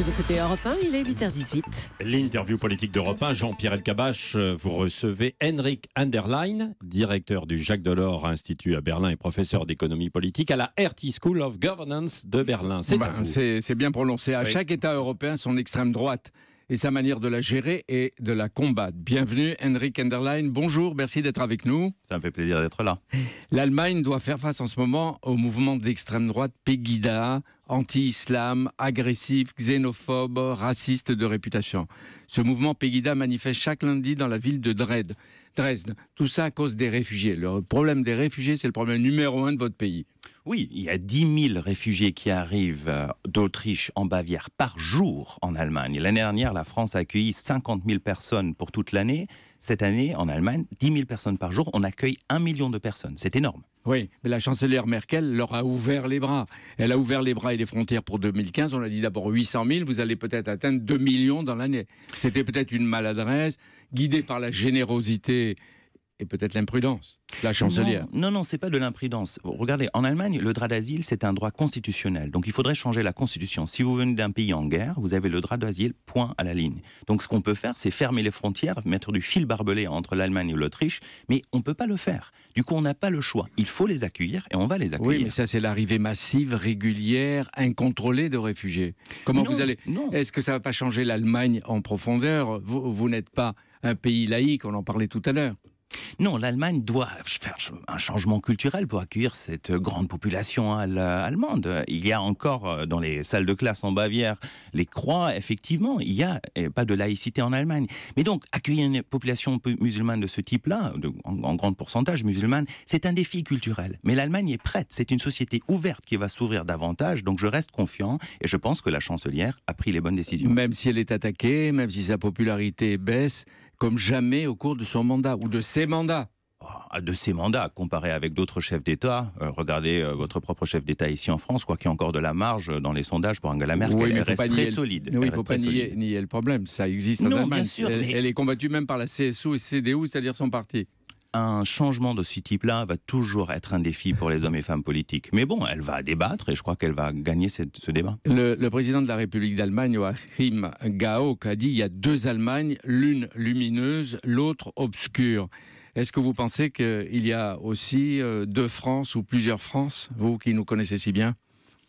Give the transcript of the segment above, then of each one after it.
Vous écoutez Europe 1, il est 8h18. L'interview politique d'Europe 1, Jean-Pierre Elkabach, vous recevez Henrik Anderlein, directeur du Jacques Delors Institut à Berlin et professeur d'économie politique à la RT School of Governance de Berlin. C'est bah, bien prononcé. À chaque État européen, son extrême droite et sa manière de la gérer et de la combattre. Bienvenue Henrik Enderlein, bonjour, merci d'être avec nous. Ça me fait plaisir d'être là. L'Allemagne doit faire face en ce moment au mouvement d'extrême droite Pegida, anti-islam, agressif, xénophobe, raciste de réputation. Ce mouvement Pegida manifeste chaque lundi dans la ville de Dresde. Dresde, tout ça à cause des réfugiés. Le problème des réfugiés, c'est le problème numéro un de votre pays. Oui, il y a 10 000 réfugiés qui arrivent euh, d'Autriche en Bavière par jour en Allemagne. L'année dernière, la France a accueilli 50 000 personnes pour toute l'année. Cette année, en Allemagne, 10 000 personnes par jour, on accueille 1 million de personnes. C'est énorme. Oui, mais la chancelière Merkel leur a ouvert les bras. Elle a ouvert les bras et les frontières pour 2015. On a dit d'abord 800 000, vous allez peut-être atteindre 2 millions dans l'année. C'était peut-être une maladresse, guidée par la générosité et peut-être l'imprudence. La chancelière. Non, non, c'est pas de l'imprudence. Regardez, en Allemagne, le droit d'asile, c'est un droit constitutionnel. Donc il faudrait changer la constitution. Si vous venez d'un pays en guerre, vous avez le droit d'asile, point à la ligne. Donc ce qu'on peut faire, c'est fermer les frontières, mettre du fil barbelé entre l'Allemagne et l'Autriche, mais on ne peut pas le faire. Du coup, on n'a pas le choix. Il faut les accueillir et on va les accueillir. Oui, mais ça, c'est l'arrivée massive, régulière, incontrôlée de réfugiés. Comment vous allez. Est-ce que ça va pas changer l'Allemagne en profondeur vous n'êtes pas un pays laïque, on en parlait tout à l'heure. Non, l'Allemagne doit faire un changement culturel pour accueillir cette grande population allemande. Il y a encore euh, dans les salles de classe en Bavière les croix, effectivement, il n'y a pas de laïcité en Allemagne. Mais donc, accueillir une population musulmane de ce type-là, en, grand pourcentage musulmane, c'est un défi culturel. Mais l'Allemagne est prête, c'est une société ouverte qui va s'ouvrir davantage, donc je reste confiant et je pense que la chancelière a pris les bonnes décisions. Même si elle est attaquée, même si sa popularité baisse, comme jamais au cours de son mandat ou de ses mandats ah, de ses mandats comparé avec d'autres chefs d'État. Euh, regardez euh, votre propre chef d'État ici en France, quoi qu'il y ait encore de la marge dans les sondages pour Angela Merkel. elle reste très solide. il ne faut pas nier, le problème. Ça existe en elle, est combattue même par la CSU et CDU, c'est-à-dire son parti un changement de ce type-là va toujours être un défi pour les hommes et femmes politiques. Mais bon, elle va débattre et je crois qu'elle va gagner ce débat. Le, président de la République d'Allemagne, Joachim Gauck, a dit il y a deux Allemagnes, l'une lumineuse, l'autre obscure. Est-ce que vous pensez qu'il y a aussi euh, deux France ou plusieurs France, vous qui nous connaissez si bien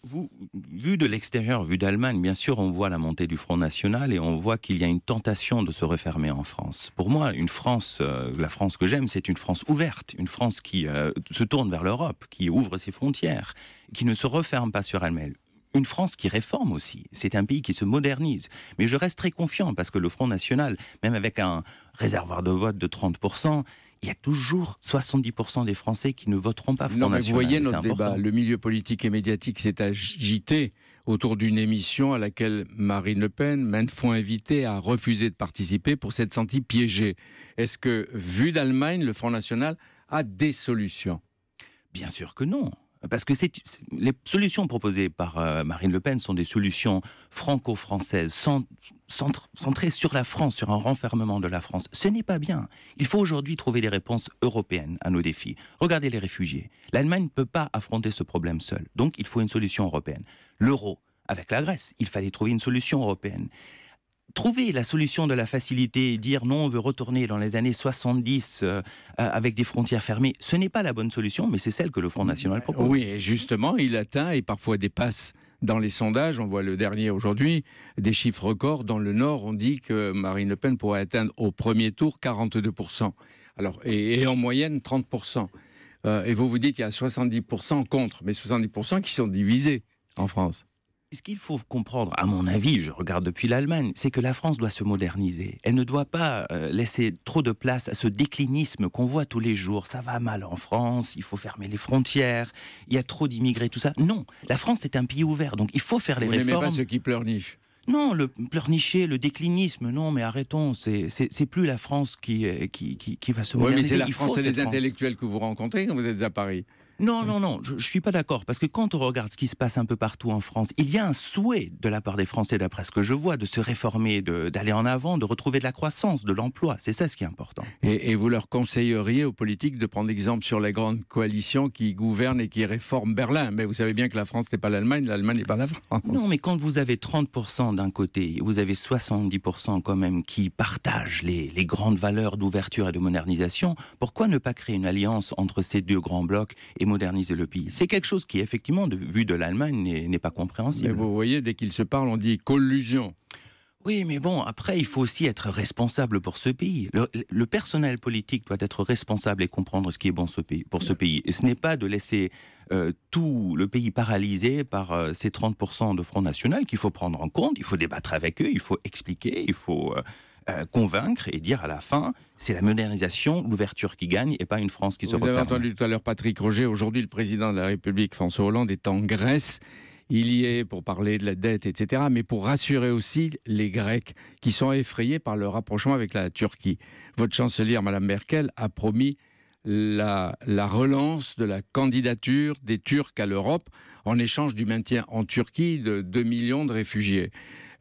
vous, vu de l'extérieur, vu d'Allemagne, bien sûr, on voit la montée du Front National et on voit qu'il y a une tentation de se refermer en France. Pour moi, une France, euh, la France que j'aime, c'est une France ouverte, une France qui euh, se tourne vers l'Europe, qui ouvre ses frontières, qui ne se referme pas sur elle-même une France qui réforme aussi. C'est un pays qui se modernise. Mais je reste très confiant parce que le Front National, même avec un réservoir de vote de 30%, il y a toujours 70% des Français qui ne voteront pas Front National. vous voyez notre débat, le milieu politique et médiatique s'est agité autour d'une émission à laquelle Marine Le Pen, maintes fois invitée, a refusé de participer pour s'être sentie piégée. Est-ce que, vu d'Allemagne, le Front National a des solutions Bien sûr que non. Parce que les solutions proposées par euh, Marine Le Pen sont des solutions franco-françaises, centrées sur la France, sur un renfermement de la France. Ce n'est pas bien. Il faut aujourd'hui trouver des réponses européennes à nos défis. Regardez les réfugiés. L'Allemagne ne peut pas affronter ce problème seule. Donc il faut une solution européenne. L'euro, avec la Grèce, il fallait trouver une solution européenne trouver la solution de la facilité dire non, on veut retourner dans les années 70 euh, euh, avec des frontières fermées, ce n'est pas la bonne solution, mais c'est celle que le Front mmh. National propose. Oui, et justement, il atteint et parfois dépasse dans les sondages, on voit le dernier aujourd'hui, des chiffres records. Dans le Nord, on dit que Marine Le Pen pourrait atteindre au premier tour 42%. Alors, et, en moyenne 30%. Euh, et vous vous dites, il y a 70% contre, mais 70% qui sont divisés en France ce qu'il faut comprendre, à mon avis, je regarde depuis l'Allemagne, c'est que la France doit se moderniser. Elle ne doit pas euh, laisser trop de place à ce déclinisme qu'on voit tous les jours. Ça va mal en France, il faut fermer les frontières, il y a trop d'immigrés, tout ça. Non, la France est un pays ouvert, donc il faut faire les réformes. Vous pas ceux qui pleurnichent non, le pleurnicher, le déclinisme, non, mais arrêtons, c'est plus la France qui, euh, va se moderniser. Oui, mais c'est la France et les intellectuels que vous rencontrez quand vous êtes à Paris. Non, non, non, je ne suis pas d'accord. Parce que quand on regarde ce qui se passe un peu partout en France, il y a un souhait de la part des Français, d'après ce que je vois, de se réformer, d'aller en avant, de retrouver de la croissance, de l'emploi. C'est ça ce qui est important. Et, vous leur conseilleriez aux politiques de prendre exemple sur la grande coalition qui gouverne et qui réforme Berlin. Mais vous savez bien que la France n'est pas l'Allemagne, l'Allemagne n'est pas la France. Non, mais quand vous avez 30% d'un côté, vous avez 70% quand même qui partagent les, les grandes valeurs d'ouverture et de modernisation, pourquoi ne pas créer une alliance entre ces deux grands blocs et moderniser le pays. C'est quelque chose qui, effectivement, de, vu de l'Allemagne, n'est pas compréhensible. vous voyez, dès qu'ils se parlent, on dit collusion. Oui, mais bon, après, il faut aussi être responsable pour ce pays. Le, personnel politique doit être responsable et comprendre ce qui est bon ce pays, pour ce pays. Et ce n'est pas de laisser euh, tout le pays paralysé par euh, ces 30% de Front National qu'il faut prendre en compte. Il faut débattre avec eux, il faut expliquer, il faut... Euh, euh, convaincre et dire à la fin, c'est la modernisation, l'ouverture qui gagne et pas une France qui se referme. Vous avez entendu tout à l'heure Patrick Roger, aujourd'hui le président de la République François Hollande est en Grèce. Il y est pour parler de la dette, etc., mais pour rassurer aussi les Grecs qui sont effrayés par le rapprochement avec la Turquie. Votre chancelière, Madame Merkel, a promis la, relance de la candidature des Turcs à l'Europe en échange du maintien en Turquie de 2 millions de réfugiés.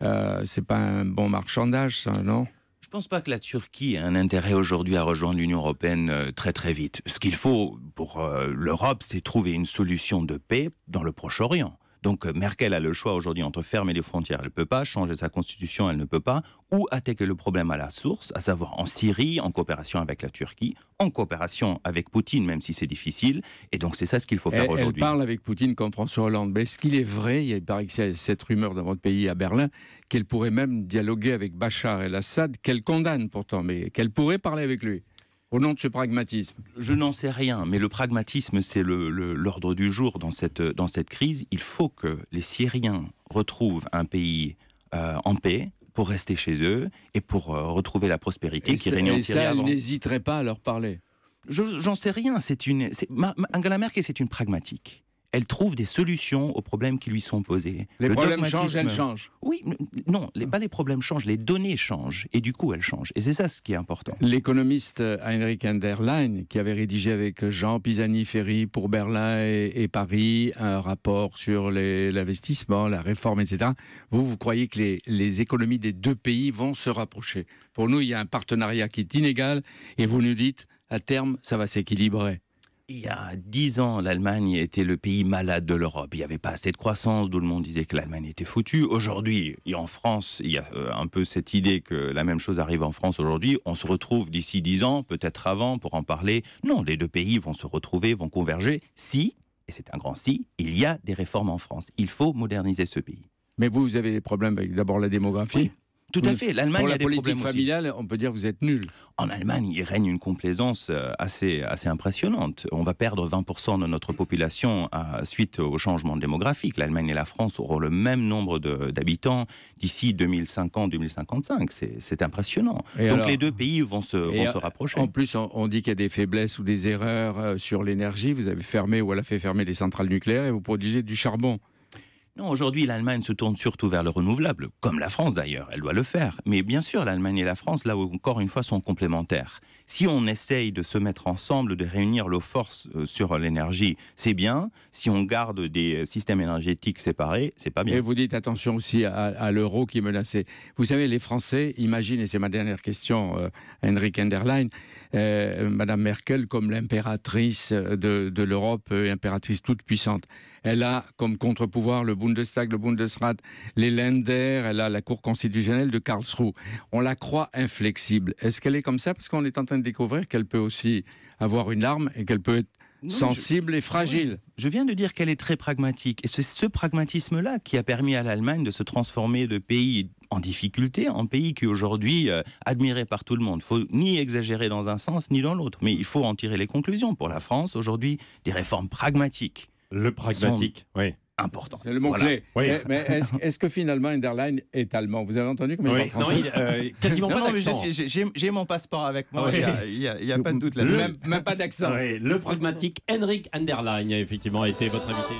Euh, c'est pas un bon marchandage, ça, non je ne pense pas que la Turquie ait un intérêt aujourd'hui à rejoindre l'Union européenne euh, très très vite. Ce qu'il faut pour euh, l'Europe, c'est trouver une solution de paix dans le Proche-Orient. Donc euh, Merkel a le choix aujourd'hui entre fermer les frontières, elle ne peut pas, changer sa constitution, elle ne peut pas, ou attaquer le problème à la source, à savoir en Syrie, en coopération avec la Turquie, en coopération avec Poutine, même si c'est difficile. Et donc c'est ça ce qu'il faut faire aujourd'hui. Elle parle avec Poutine comme François Hollande. Mais est-ce qu'il est vrai, il paraît que c'est cette rumeur dans votre pays à Berlin, qu'elle pourrait même dialoguer avec Bachar el-Assad, qu'elle condamne pourtant, mais qu'elle pourrait parler avec lui au nom de ce pragmatisme Je n'en sais rien, mais le pragmatisme, c'est l'ordre du jour dans cette, dans cette crise. Il faut que les Syriens retrouvent un pays euh, en paix, pour rester chez eux et pour euh, retrouver la prospérité qui régnait en Syrie. Ça, avant. n'hésiterait pas à leur parler. J'en n'en sais rien. C'est une. Angela Merkel, c'est une pragmatique elle trouve des solutions aux problèmes qui lui sont posés. Les le problèmes changent, elles changent. Oui, non, les, pas les problèmes changent, les données changent, et du coup elles changent. Et c'est ça ce qui est important. L'économiste euh, Heinrich Enderlein, qui avait rédigé avec euh, Jean Pisani-Ferry pour Berlin et, Paris un rapport sur l'investissement, la réforme, etc., vous, vous croyez que les économies des deux pays vont se rapprocher Pour nous, il y a un partenariat qui est inégal, et vous nous dites, à terme, ça va s'équilibrer il y a dix ans, l'Allemagne était le pays malade de l'Europe. Il n'y avait pas assez de croissance, d'où le monde disait que l'Allemagne était foutue. Aujourd'hui, en France, il y a euh, un peu cette idée que la même chose arrive en France aujourd'hui. On se retrouve d'ici dix ans, peut-être avant, pour en parler. Non, les deux pays vont se retrouver, vont converger, si, et c'est un grand si, il y a des réformes en France. Il faut moderniser ce pays. Mais vous, vous avez des problèmes avec d'abord la démographie. Tout à fait. L'Allemagne a la politique familiale, on peut dire vous êtes nul. En Allemagne, il règne une complaisance euh, assez, assez impressionnante. On va perdre 20% de notre population euh, suite au changement démographique. L'Allemagne et la France auront le même nombre d'habitants d'ici 2050-2055. C'est impressionnant. Donc les deux pays vont se, rapprocher. En plus, on, dit qu'il y a des faiblesses ou des erreurs euh, sur l'énergie. Vous avez fermé ou elle a fait fermer des centrales nucléaires et vous produisez du charbon aujourd'hui, l'Allemagne se tourne surtout vers le renouvelable, comme la France d'ailleurs, elle doit le faire. Mais bien sûr, l'Allemagne et la France, là encore une fois, sont complémentaires. Si on essaye de se mettre ensemble, de réunir nos forces euh, sur l'énergie, c'est bien. Si on garde des systèmes énergétiques séparés, c'est pas bien. Et vous dites attention aussi à, l'euro qui est menacé. Vous savez, les Français imaginent, et c'est ma dernière question, euh, à Henrik Enderlein, Mme euh, Madame Merkel comme l'impératrice euh, de, l'Europe, euh, impératrice toute puissante. Elle a comme contre-pouvoir le Bundestag, le Bundesrat, les Länder, elle a la Cour constitutionnelle de Karlsruhe. On la croit inflexible. Est-ce qu'elle est comme ça Parce qu'on est en train de découvrir qu'elle peut aussi avoir une arme et qu'elle peut être sensible et fragile. je viens de dire qu'elle est très pragmatique. Et c'est ce pragmatisme-là qui a permis à l'Allemagne de se transformer de pays en difficulté, en pays qui aujourd'hui euh, admiré par tout le monde. Il Faut ni exagérer dans un sens ni dans l'autre, mais il faut en tirer les conclusions. Pour la France aujourd'hui, des réformes pragmatiques. Le pragmatique, oui. Important. C'est le mot clé. Mais, est-ce, que finalement Enderlein est allemand Vous avez entendu comment oui. Euh, français Non, quasiment pas d'accent. j'ai, mon passeport avec moi. Il n'y a, pas de doute là. dessus même, pas d'accent. le pragmatique Henrik Enderlein a effectivement été votre invité.